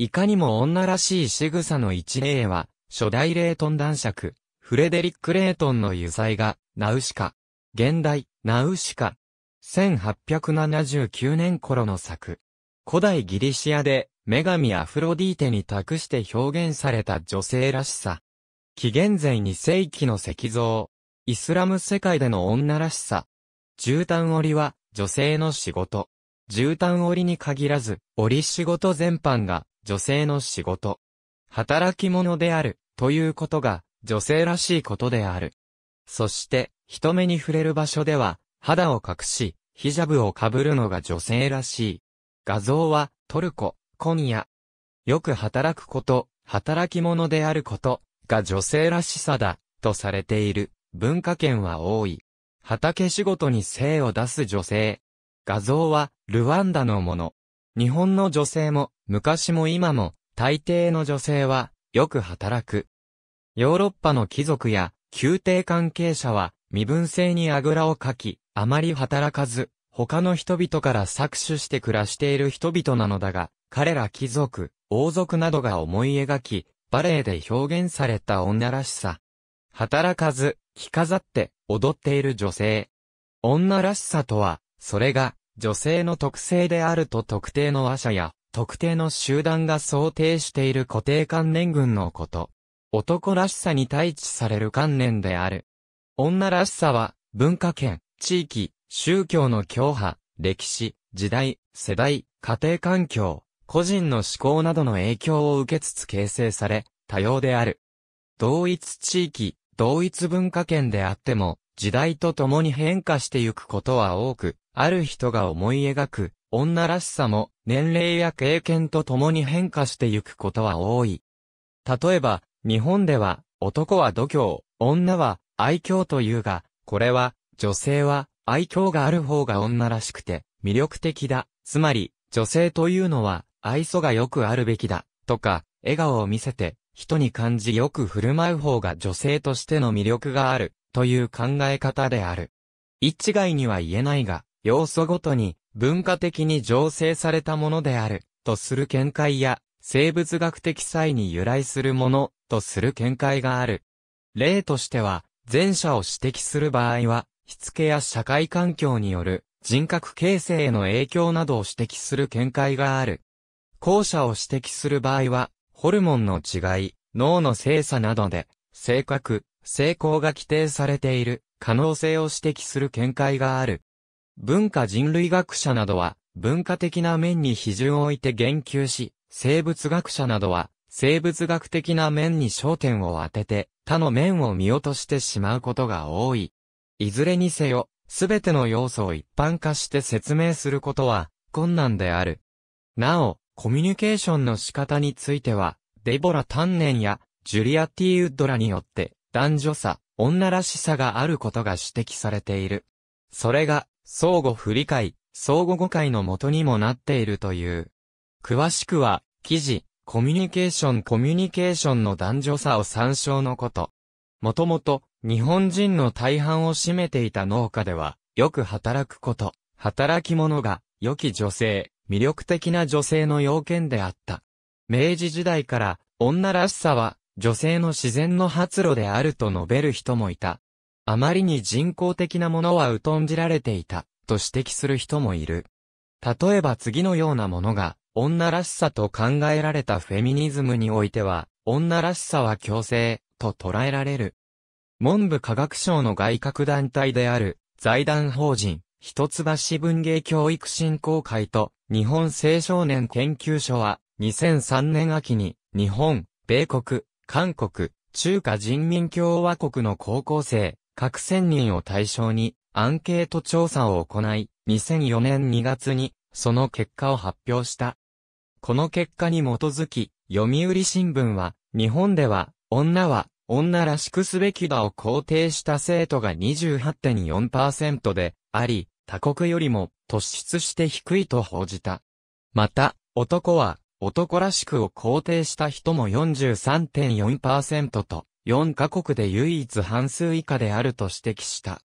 いかにも女らしい仕草の一例は、初代レートン男爵、フレデリック・レートンの油彩画、ナウシカ。現代、ナウシカ。1879年頃の作。古代ギリシアで、女神アフロディーテに託して表現された女性らしさ。紀元前2世紀の石像。イスラム世界での女らしさ。絨毯織は、女性の仕事。絨毯織に限らず、織仕事全般が、女性の仕事。働き者である、ということが、女性らしいことである。そして、人目に触れる場所では、肌を隠し、ヒジャブをかぶるのが女性らしい。画像は、トルコ、今夜。よく働くこと、働き者であること、が女性らしさだ、とされている、文化圏は多い。畑仕事に精を出す女性。画像は、ルワンダのもの。日本の女性も、昔も今も、大抵の女性は、よく働く。ヨーロッパの貴族や、宮廷関係者は、身分制にあぐらをかき、あまり働かず、他の人々から搾取して暮らしている人々なのだが、彼ら貴族、王族などが思い描き、バレエで表現された女らしさ。働かず、着飾って、踊っている女性。女らしさとは、それが、女性の特性であると特定の話者や、特定の集団が想定している固定観念群のこと。男らしさに対置される観念である。女らしさは、文化圏、地域、宗教の教派、歴史、時代、世代、家庭環境、個人の思考などの影響を受けつつ形成され、多様である。同一地域、同一文化圏であっても、時代とともに変化してゆくことは多く、ある人が思い描く、女らしさも、年齢や経験とともに変化してゆくことは多い。例えば、日本では、男は度胸、女は愛嬌というが、これは、女性は愛嬌がある方が女らしくて、魅力的だ。つまり、女性というのは、愛想がよくあるべきだ、とか、笑顔を見せて、人に感じよく振る舞う方が女性としての魅力がある、という考え方である。一概には言えないが、要素ごとに文化的に醸成されたものである、とする見解や、生物学的際に由来するもの、とする見解がある。例としては、前者を指摘する場合は、しつけや社会環境による人格形成への影響などを指摘する見解がある。後者を指摘する場合は、ホルモンの違い、脳の精査などで、性格、成功が規定されている可能性を指摘する見解がある。文化人類学者などは、文化的な面に比重を置いて言及し、生物学者などは、生物学的な面に焦点を当てて、他の面を見落としてしまうことが多い。いずれにせよ、すべての要素を一般化して説明することは困難である。なお、コミュニケーションの仕方については、デボラ・タンネンやジュリア・ティー・ウッドらによって、男女差、女らしさがあることが指摘されている。それが、相互不理解、相互誤解のもとにもなっているという。詳しくは、記事、コミュニケーションコミュニケーションの男女差を参照のこと。もともと、日本人の大半を占めていた農家では、よく働くこと、働き者が、良き女性、魅力的な女性の要件であった。明治時代から、女らしさは、女性の自然の発露であると述べる人もいた。あまりに人工的なものは疎んじられていた、と指摘する人もいる。例えば次のようなものが、女らしさと考えられたフェミニズムにおいては、女らしさは強制、と捉えられる。文部科学省の外郭団体である、財団法人、一橋文芸教育振興会と、日本青少年研究所は、2003年秋に、日本、米国、韓国、中華人民共和国の高校生、各1000人を対象にアンケート調査を行い、2004年2月にその結果を発表した。この結果に基づき、読売新聞は、日本では、女は、女らしくすべきだを肯定した生徒が28.4%であり、他国よりも突出して低いと報じた。また、男は、男らしくを肯定した人も43.4%と4カ国で唯一半数以下であると指摘した。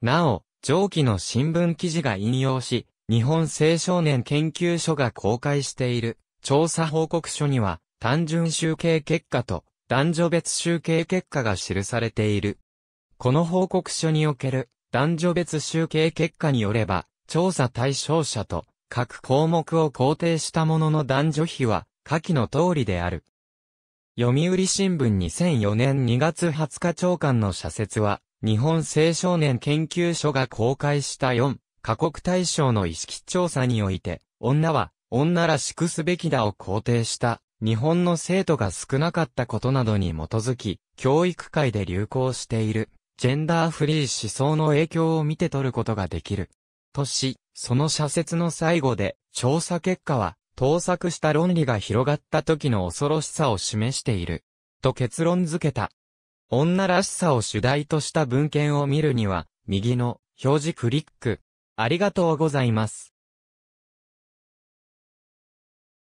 なお、上記の新聞記事が引用し、日本青少年研究所が公開している調査報告書には、単純集計結果と男女別集計結果が記されている。この報告書における男女別集計結果によれば、調査対象者と各項目を肯定したものの男女比は下記の通りである。読売新聞2004年2月20日長官の社説は、日本青少年研究所が公開した4、過国対象の意識調査において、女は、女らしくすべきだを肯定した、日本の生徒が少なかったことなどに基づき、教育界で流行している、ジェンダーフリー思想の影響を見て取ることができる。とし、その社説の最後で、調査結果は、盗作した論理が広がった時の恐ろしさを示している。と結論付けた。女らしさを主題とした文献を見るには、右の表示クリック。ありがとうございます。